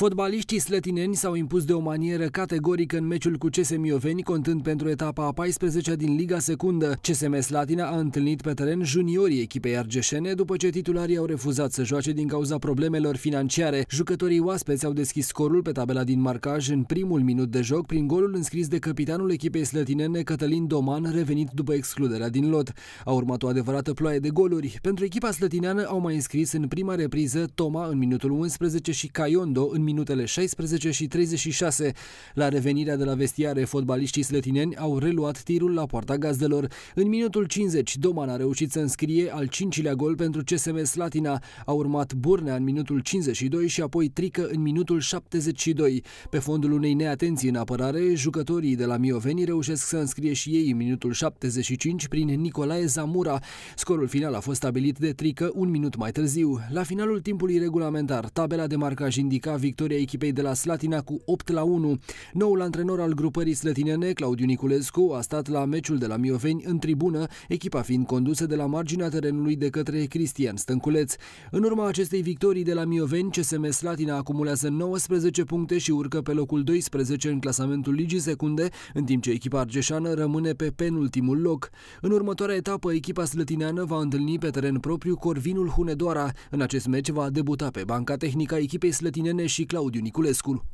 Fotbaliștii slătineni s-au impus de o manieră categorică în meciul cu CS Mioveni, contând pentru etapa a 14-a din Liga Secundă. CSM Slatina a întâlnit pe teren juniorii echipei argeșene după ce titularii au refuzat să joace din cauza problemelor financiare. Jucătorii oaspeți au deschis scorul pe tabela din marcaj în primul minut de joc prin golul înscris de capitanul echipei slătinene Cătălin Doman, revenit după excluderea din lot. A urmat o adevărată ploaie de goluri. Pentru echipa slătineană au mai înscris în prima repriză Toma în minutul 11 și Caiondo în minutele 16 și 36. La revenirea de la vestiare, fotbaliștii slătineni au reluat tirul la poarta gazdelor. În minutul 50, Doman a reușit să înscrie al cincilea gol pentru CSM Slatina. A urmat Burnea în minutul 52 și apoi Trică în minutul 72. Pe fondul unei neatenții în apărare, jucătorii de la Mioveni reușesc să înscrie și ei în minutul 75 prin Nicolae Zamura. Scorul final a fost stabilit de Trică un minut mai târziu. La finalul timpului regulamentar, tabela de marcaj indica victoria victoria echipei de la Slatina cu 8 la 1. Noul antrenor al grupării slătinene, Claudiu Niculescu, a stat la meciul de la Mioveni în tribună, echipa fiind condusă de la marginea terenului de către Cristian Stănculeț. În urma acestei victorii de la Mioveni, CSM Slatina acumulează 19 puncte și urcă pe locul 12 în clasamentul ligii secunde, în timp ce echipa argeșană rămâne pe penultimul loc. În următoarea etapă, echipa slătineană va întâlni pe teren propriu Corvinul Hunedoara. În acest meci va debuta pe banca tehnică a echipei slătinene și și Claudiu Niculescu.